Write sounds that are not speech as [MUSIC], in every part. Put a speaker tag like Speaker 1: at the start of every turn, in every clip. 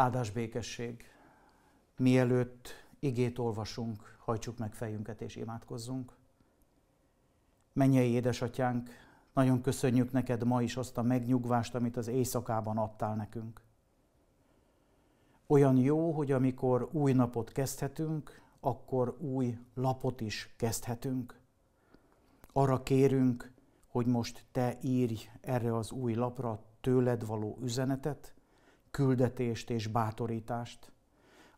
Speaker 1: Áldás békesség! Mielőtt igét olvasunk, hajtsuk meg fejünket és imádkozzunk. Mennyei édesatyánk, nagyon köszönjük neked ma is azt a megnyugvást, amit az éjszakában adtál nekünk. Olyan jó, hogy amikor új napot kezdhetünk, akkor új lapot is kezdhetünk. Arra kérünk, hogy most te írj erre az új lapra tőled való üzenetet, küldetést és bátorítást.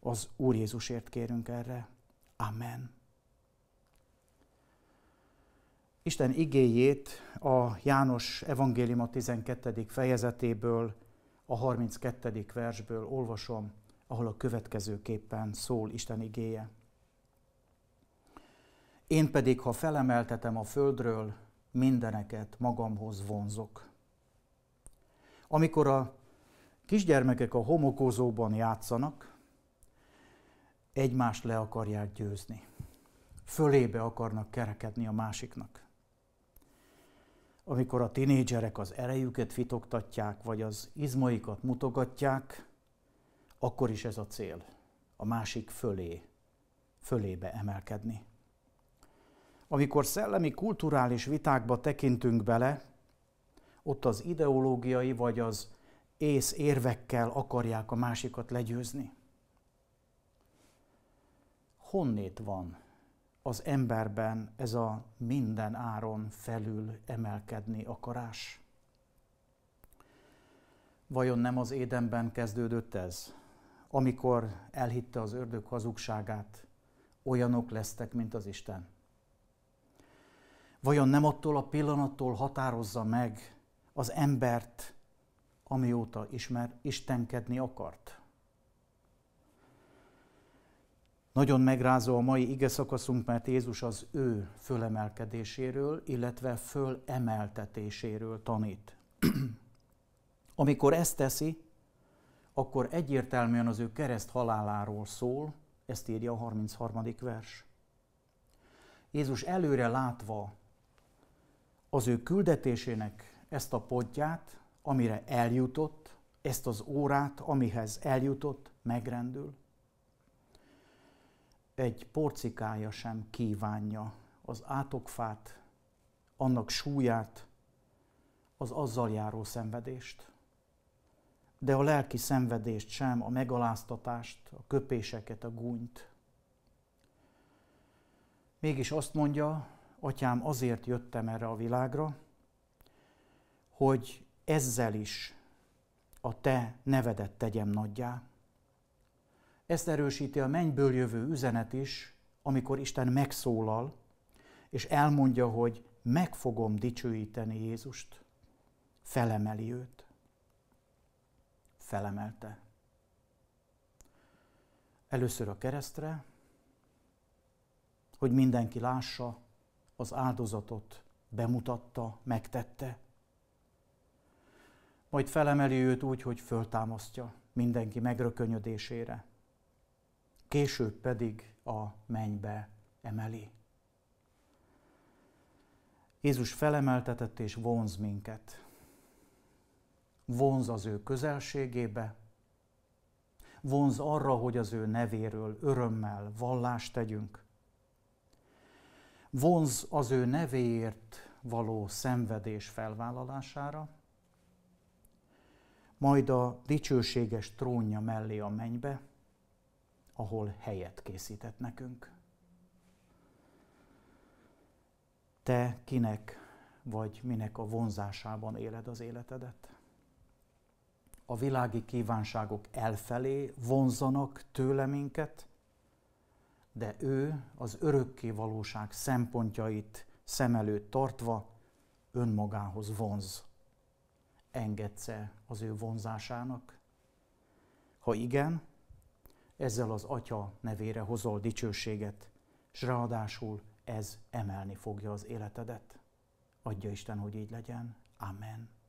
Speaker 1: Az Úr Jézusért kérünk erre. Amen. Isten igéjét a János Evangélium 12. fejezetéből, a 32. versből olvasom, ahol a következőképpen szól Isten igéje. Én pedig, ha felemeltetem a földről, mindeneket magamhoz vonzok. Amikor a Kisgyermekek a homokozóban játszanak, egymást le akarják győzni. Fölébe akarnak kerekedni a másiknak. Amikor a tinédzserek az erejüket fitoktatják, vagy az izmaikat mutogatják, akkor is ez a cél, a másik fölé, fölébe emelkedni. Amikor szellemi kulturális vitákba tekintünk bele, ott az ideológiai vagy az ész érvekkel akarják a másikat legyőzni. Honnét van az emberben ez a minden áron felül emelkedni akarás? Vajon nem az édenben kezdődött ez? Amikor elhitte az ördög hazugságát, olyanok lesztek, mint az Isten. Vajon nem attól a pillanattól határozza meg az embert amióta ismer istenkedni akart. Nagyon megrázó a mai ige szakaszunk, mert Jézus az ő fölemelkedéséről, illetve fölemeltetéséről tanít. [CLEARS THROAT] Amikor ezt teszi, akkor egyértelműen az ő kereszt haláláról szól, ezt írja a 33. vers. Jézus előre látva az ő küldetésének ezt a podját, amire eljutott, ezt az órát, amihez eljutott, megrendül. Egy porcikája sem kívánja az átokfát, annak súlyát, az azzal járó szenvedést. De a lelki szenvedést sem, a megaláztatást, a köpéseket, a gúnyt. Mégis azt mondja, atyám azért jöttem erre a világra, hogy ezzel is a te nevedet tegyem nagyjá. Ezt erősíti a mennyből jövő üzenet is, amikor Isten megszólal, és elmondja, hogy meg fogom dicsőíteni Jézust. Felemeli őt. Felemelte. Először a keresztre, hogy mindenki lássa, az áldozatot bemutatta, megtette, majd felemeli őt úgy, hogy föltámasztja mindenki megrökönyödésére. Később pedig a mennybe emeli. Jézus felemeltetett és vonz minket. Vonz az ő közelségébe, vonz arra, hogy az ő nevéről örömmel vallást tegyünk. Vonz az ő nevéért való szenvedés felvállalására, majd a dicsőséges trónja mellé a mennybe, ahol helyet készített nekünk. Te kinek vagy minek a vonzásában éled az életedet? A világi kívánságok elfelé vonzanak tőle minket, de ő az örökké valóság szempontjait szem előtt tartva önmagához vonz engedsz-e az ő vonzásának? Ha igen, ezzel az Atya nevére hozol dicsőséget, s ráadásul ez emelni fogja az életedet. Adja Isten, hogy így legyen. Amen.